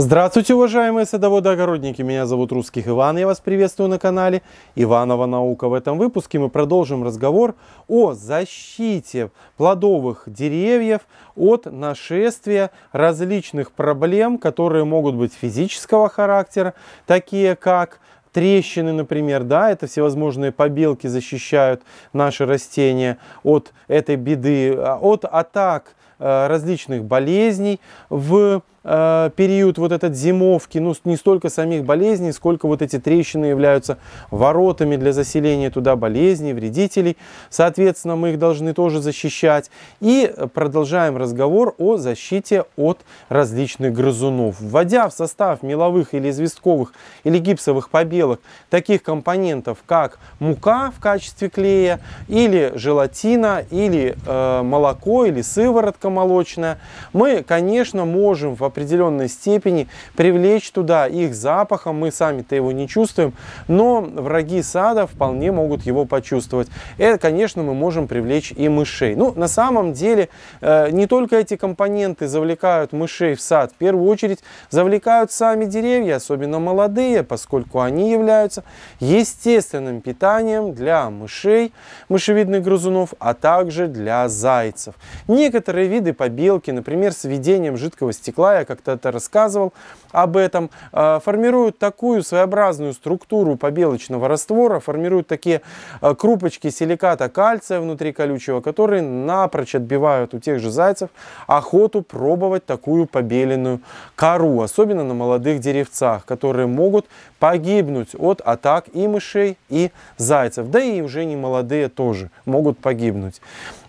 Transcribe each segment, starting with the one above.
Здравствуйте, уважаемые садоводы-огородники! Меня зовут Русских Иван, я вас приветствую на канале Иванова Наука. В этом выпуске мы продолжим разговор о защите плодовых деревьев от нашествия различных проблем, которые могут быть физического характера, такие как трещины, например, да, это всевозможные побелки защищают наши растения от этой беды, а, от атак э, различных болезней в Э, период вот этот зимовки, ну не столько самих болезней, сколько вот эти трещины являются воротами для заселения туда болезней, вредителей. Соответственно, мы их должны тоже защищать. И продолжаем разговор о защите от различных грызунов. Вводя в состав меловых или известковых или гипсовых побелок таких компонентов, как мука в качестве клея или желатина или э, молоко или сыворотка молочная, мы, конечно, можем в определенной степени, привлечь туда их запахом, мы сами-то его не чувствуем, но враги сада вполне могут его почувствовать. Это, конечно, мы можем привлечь и мышей. Ну, на самом деле, э, не только эти компоненты завлекают мышей в сад, в первую очередь завлекают сами деревья, особенно молодые, поскольку они являются естественным питанием для мышей, мышевидных грызунов, а также для зайцев. Некоторые виды побелки, например, с введением жидкого стекла я как-то это рассказывал об этом, э, формируют такую своеобразную структуру побелочного раствора, формируют такие э, крупочки силиката кальция внутри колючего, которые напрочь отбивают у тех же зайцев охоту пробовать такую побеленную кору, особенно на молодых деревцах, которые могут погибнуть от атак и мышей, и зайцев, да и уже не молодые тоже могут погибнуть.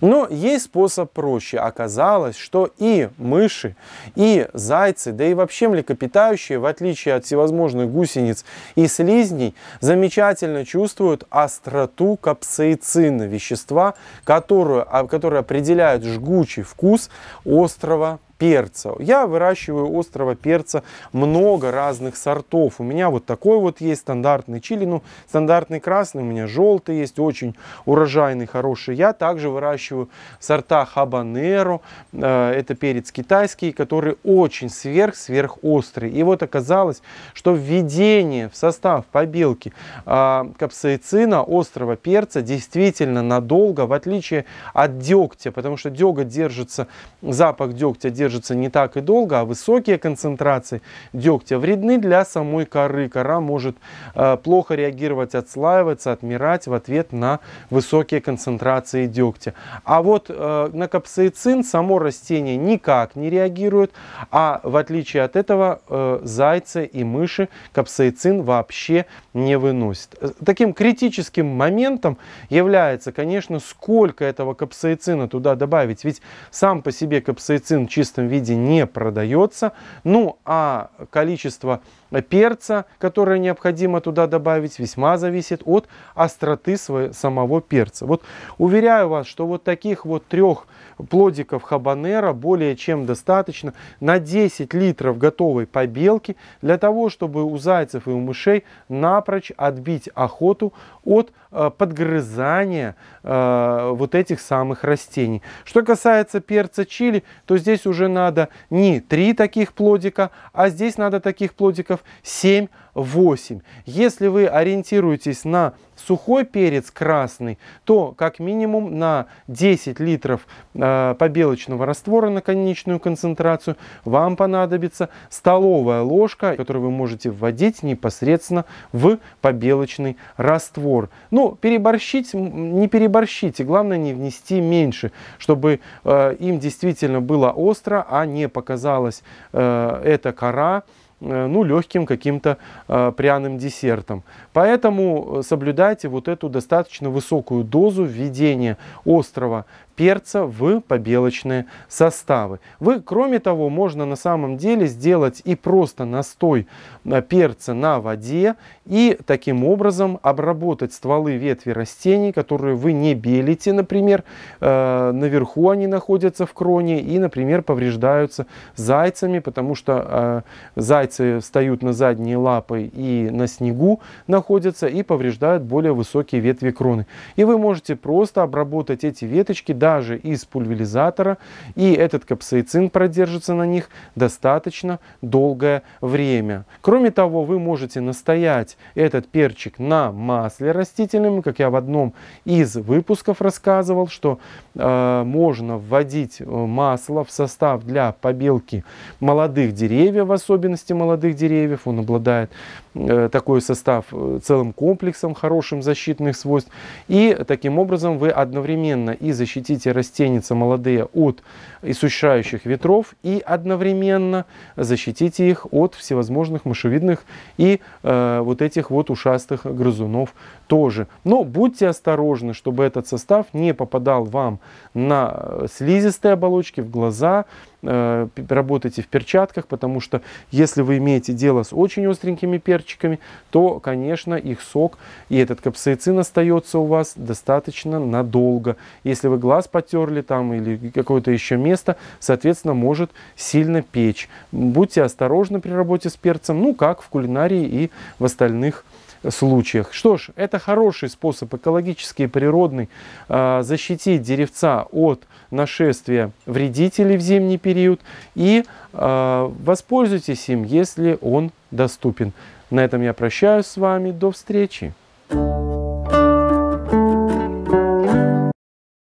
Но есть способ проще. Оказалось, что и мыши, и зайцы, да и вообще млекопитающие, в отличие от всевозможных гусениц и слизней, замечательно чувствуют остроту капсаицина, вещества, которую, а, которое определяет жгучий вкус острого перца. Я выращиваю острого перца много разных сортов. У меня вот такой вот есть стандартный чили, ну стандартный красный, у меня желтый есть, очень урожайный, хороший. Я также выращиваю сорта хабанеро, э, это перец китайский, который очень сверх-сверх острый. И вот оказалось, что введение в состав побелки э, капсаицина, острого перца, действительно надолго, в отличие от дегтя, потому что дега держится, запах дегтя держится держится не так и долго, а высокие концентрации дегтя вредны для самой коры. Кора может э, плохо реагировать, отслаиваться, отмирать в ответ на высокие концентрации дегтя. А вот э, на капсаицин само растение никак не реагирует, а в отличие от этого э, зайцы и мыши капсаицин вообще не выносят. Э, таким критическим моментом является, конечно, сколько этого капсаицина туда добавить. Ведь сам по себе капсаицин чисто чистом виде не продается. Ну а количество Э, перца, которое необходимо туда добавить, весьма зависит от остроты своего, самого перца. Вот уверяю вас, что вот таких вот трех плодиков хабанера более чем достаточно на 10 литров готовой побелки для того, чтобы у зайцев и у мышей напрочь отбить охоту от э, подгрызания э, вот этих самых растений. Что касается перца чили, то здесь уже надо не три таких плодика, а здесь надо таких плодиков процентов 7-8. Если вы ориентируетесь на сухой перец красный, то как минимум на 10 литров э, побелочного раствора на конечную концентрацию вам понадобится столовая ложка, которую вы можете вводить непосредственно в побелочный раствор. Ну, переборщить не переборщите, главное не внести меньше, чтобы э, им действительно было остро, а не показалась э, эта кора Э, ну, легким каким-то э, пряным десертом. Поэтому э, соблюдайте вот эту достаточно высокую дозу введения острого перца в побелочные составы. Вы, кроме того, можно на самом деле сделать и просто настой э, перца на воде и таким образом обработать стволы ветви растений, которые вы не белите, например, э, наверху они находятся в кроне и, например, повреждаются зайцами, потому что э, зайцы Зайцы встают на задние лапы и на снегу находятся и повреждают более высокие ветви кроны. И вы можете просто обработать эти веточки даже из пульверизатора, и этот капсаицин продержится на них достаточно долгое время. Кроме того, вы можете настоять этот перчик на масле растительном, как я в одном из выпусков рассказывал, что э, можно вводить э, масло в состав для побелки молодых деревьев, в особенности молодых деревьев, он обладает Э, такой состав э, целым комплексом хорошим защитных свойств. И таким образом вы одновременно и защитите растеница молодые от иссушающих ветров, и одновременно защитите их от всевозможных мышевидных и э, вот этих вот ушастых грызунов тоже. Но будьте осторожны, чтобы этот состав не попадал вам на э, слизистые оболочки, в глаза, э, работайте в перчатках, потому что если вы имеете дело с очень остренькими перчиками, пакетиками, то, конечно, их сок и этот капсаицин остается у вас достаточно надолго. Если вы глаз потерли там или какое-то еще место, соответственно, может сильно печь. Будьте осторожны при работе с перцем, ну, как в кулинарии и в остальных случаях. Что ж, это хороший способ экологический и природный а, защитить деревца от нашествия вредителей в зимний период и а, воспользуйтесь им, если он доступен. На этом я прощаюсь с вами. До встречи!